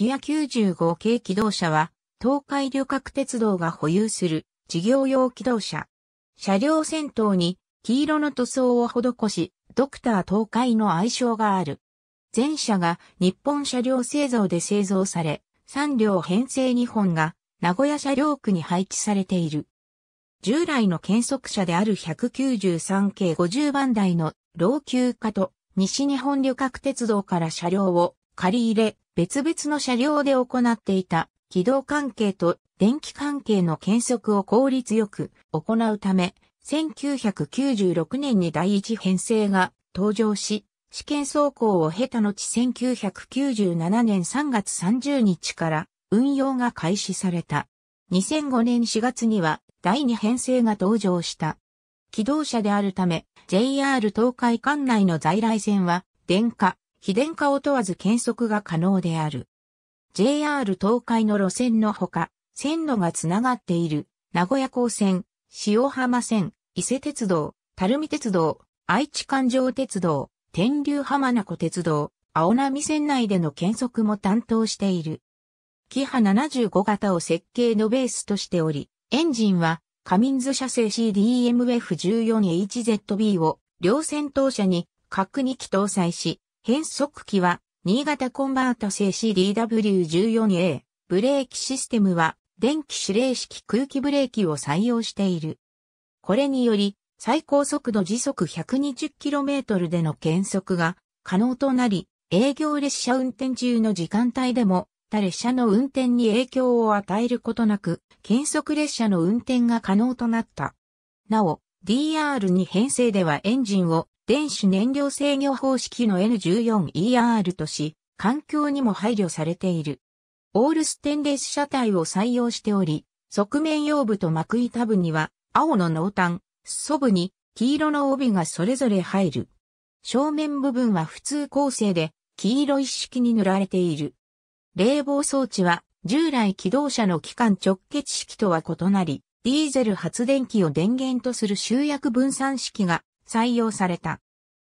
キア95系機動車は、東海旅客鉄道が保有する事業用機動車。車両先頭に黄色の塗装を施し、ドクター東海の愛称がある。前車が日本車両製造で製造され、3両編成2本が名古屋車両区に配置されている。従来の検測車である193系50番台の老朽化と西日本旅客鉄道から車両を借り入れ、別々の車両で行っていた軌道関係と電気関係の検測を効率よく行うため、1996年に第一編成が登場し、試験走行を経た後1997年3月30日から運用が開始された。2005年4月には第2編成が登場した。機動車であるため JR 東海管内の在来線は電化、非電化を問わず検測が可能である。JR 東海の路線のほか、線路がつながっている、名古屋港線、塩浜線、伊勢鉄道、垂水鉄道、愛知環状鉄道、天竜浜名湖鉄道、青波線内での検測も担当している。キハ75型を設計のベースとしており、エンジンは、カミンズ社製 CDMF14HZB を両線当車に、核2機搭載し、変速機は、新潟コンバート製 CDW14A。ブレーキシステムは、電気指令式空気ブレーキを採用している。これにより、最高速度時速 120km での減速が可能となり、営業列車運転中の時間帯でも、他列車の運転に影響を与えることなく、減速列車の運転が可能となった。なお、DR2 編成ではエンジンを電子燃料制御方式の N14ER とし、環境にも配慮されている。オールステンレス車体を採用しており、側面用部と幕板部には、青の濃淡、裾部に黄色の帯がそれぞれ入る。正面部分は普通構成で、黄色一式に塗られている。冷房装置は、従来機動車の機関直結式とは異なり、ディーゼル発電機を電源とする集約分散式が採用された。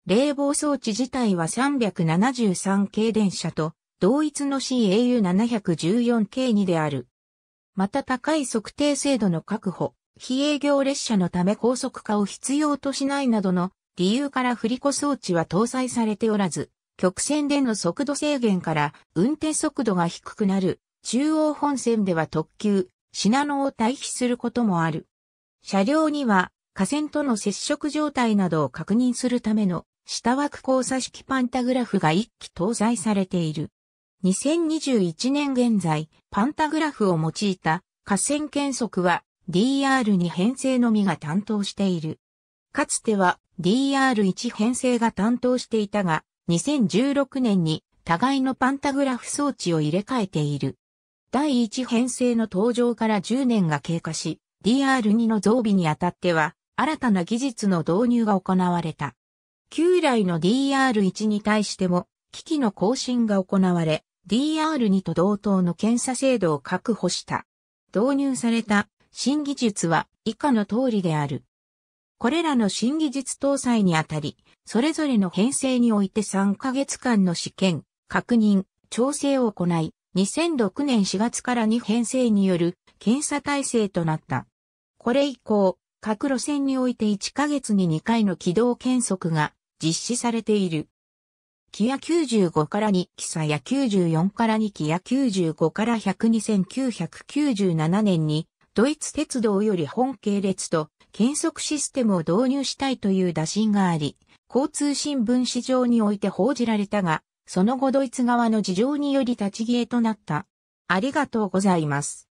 冷房装置自体は373系電車と同一の CAU714 系にである。また高い測定精度の確保、非営業列車のため高速化を必要としないなどの理由から振り子装置は搭載されておらず、曲線での速度制限から運転速度が低くなる中央本線では特急、品野を退避することもある。車両には架線との接触状態などを確認するための下枠交差式パンタグラフが一機搭載されている。2021年現在、パンタグラフを用いた架線検測は DR に編成のみが担当している。かつては DR1 編成が担当していたが、2016年に互いのパンタグラフ装置を入れ替えている。第1編成の登場から10年が経過し、DR2 の増備にあたっては、新たな技術の導入が行われた。旧来の DR1 に対しても、機器の更新が行われ、DR2 と同等の検査制度を確保した。導入された新技術は以下の通りである。これらの新技術搭載にあたり、それぞれの編成において3ヶ月間の試験、確認、調整を行い、2006年4月から2編成による検査体制となった。これ以降、各路線において1ヶ月に2回の軌道検測が実施されている。キア95から2キサや94から2キア95から1002997年にドイツ鉄道より本系列と検測システムを導入したいという打診があり、交通新聞市場において報じられたが、その後ドイツ側の事情により立ち消えとなった。ありがとうございます。